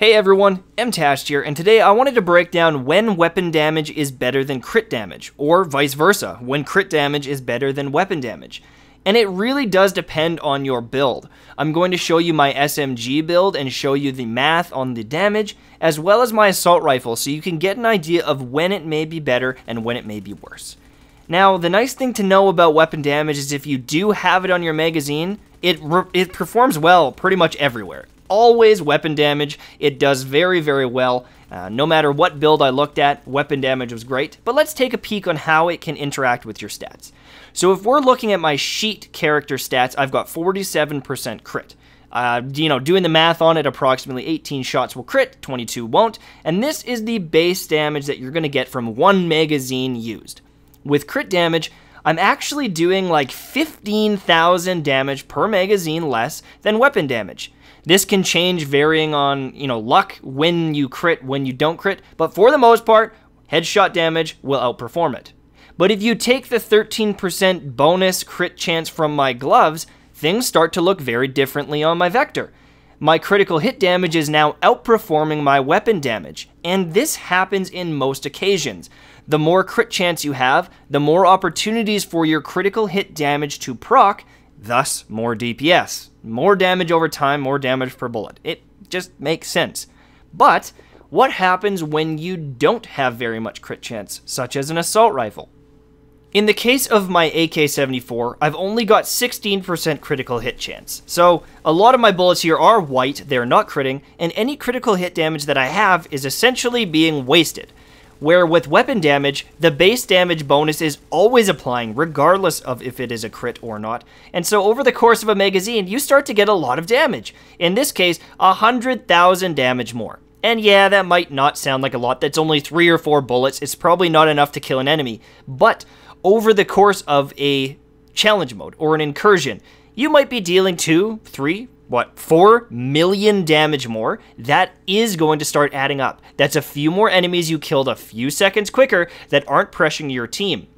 Hey everyone, MTashed here, and today I wanted to break down when weapon damage is better than crit damage, or vice versa, when crit damage is better than weapon damage. And it really does depend on your build. I'm going to show you my SMG build and show you the math on the damage, as well as my assault rifle, so you can get an idea of when it may be better and when it may be worse. Now, the nice thing to know about weapon damage is if you do have it on your magazine, it, it performs well pretty much everywhere always weapon damage. It does very, very well. Uh, no matter what build I looked at, weapon damage was great, but let's take a peek on how it can interact with your stats. So if we're looking at my sheet character stats, I've got 47% crit. Uh, you know, doing the math on it, approximately 18 shots will crit, 22 won't, and this is the base damage that you're going to get from one magazine used. With crit damage, I'm actually doing like 15,000 damage per magazine less than weapon damage. This can change varying on, you know, luck, when you crit, when you don't crit, but for the most part, headshot damage will outperform it. But if you take the 13% bonus crit chance from my gloves, things start to look very differently on my vector my critical hit damage is now outperforming my weapon damage, and this happens in most occasions. The more crit chance you have, the more opportunities for your critical hit damage to proc, thus more DPS. More damage over time, more damage per bullet. It just makes sense. But what happens when you don't have very much crit chance, such as an assault rifle? In the case of my AK-74, I've only got 16% critical hit chance, so a lot of my bullets here are white, they're not critting, and any critical hit damage that I have is essentially being wasted. Where with weapon damage, the base damage bonus is always applying, regardless of if it is a crit or not, and so over the course of a magazine, you start to get a lot of damage. In this case, 100,000 damage more. And yeah, that might not sound like a lot. That's only three or four bullets. It's probably not enough to kill an enemy. But over the course of a challenge mode or an incursion, you might be dealing two, three, what, four million damage more. That is going to start adding up. That's a few more enemies you killed a few seconds quicker that aren't pressuring your team.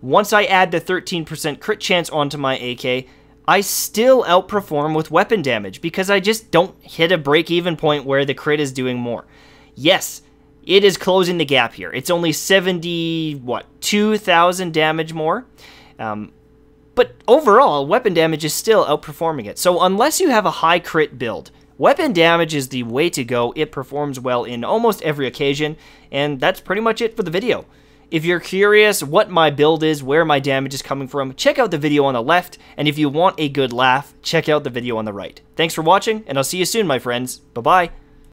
Once I add the 13% crit chance onto my AK, I still outperform with weapon damage because I just don't hit a break-even point where the crit is doing more. Yes, it is closing the gap here. It's only 70, what, 2,000 damage more? Um, but overall, weapon damage is still outperforming it. So unless you have a high crit build, weapon damage is the way to go. It performs well in almost every occasion, and that's pretty much it for the video. If you're curious what my build is, where my damage is coming from, check out the video on the left, and if you want a good laugh, check out the video on the right. Thanks for watching, and I'll see you soon, my friends. Bye-bye.